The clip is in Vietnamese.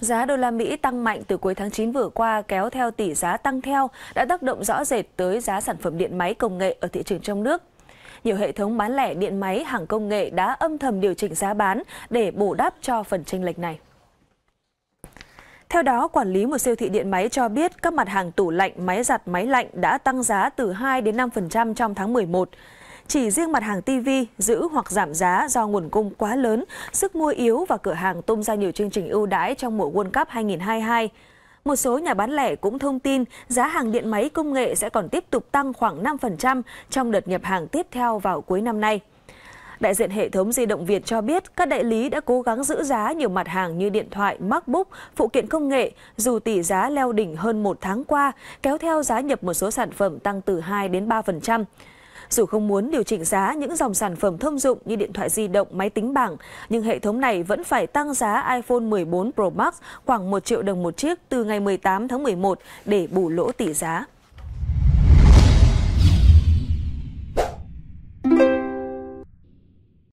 Giá đô la Mỹ tăng mạnh từ cuối tháng 9 vừa qua kéo theo tỷ giá tăng theo đã tác động rõ rệt tới giá sản phẩm điện máy công nghệ ở thị trường trong nước. Nhiều hệ thống bán lẻ điện máy hàng công nghệ đã âm thầm điều chỉnh giá bán để bù đắp cho phần chênh lệch này. Theo đó, quản lý một siêu thị điện máy cho biết các mặt hàng tủ lạnh, máy giặt, máy lạnh đã tăng giá từ 2 đến 5% trong tháng 11. Chỉ riêng mặt hàng TV giữ hoặc giảm giá do nguồn cung quá lớn, sức mua yếu và cửa hàng tung ra nhiều chương trình ưu đãi trong mùa World Cup 2022. Một số nhà bán lẻ cũng thông tin giá hàng điện máy công nghệ sẽ còn tiếp tục tăng khoảng 5% trong đợt nhập hàng tiếp theo vào cuối năm nay. Đại diện hệ thống di động Việt cho biết các đại lý đã cố gắng giữ giá nhiều mặt hàng như điện thoại, MacBook, phụ kiện công nghệ, dù tỷ giá leo đỉnh hơn một tháng qua, kéo theo giá nhập một số sản phẩm tăng từ 2 đến 3%. Dù không muốn điều chỉnh giá những dòng sản phẩm thông dụng như điện thoại di động, máy tính bảng, nhưng hệ thống này vẫn phải tăng giá iPhone 14 Pro Max khoảng 1 triệu đồng một chiếc từ ngày 18 tháng 11 để bù lỗ tỷ giá.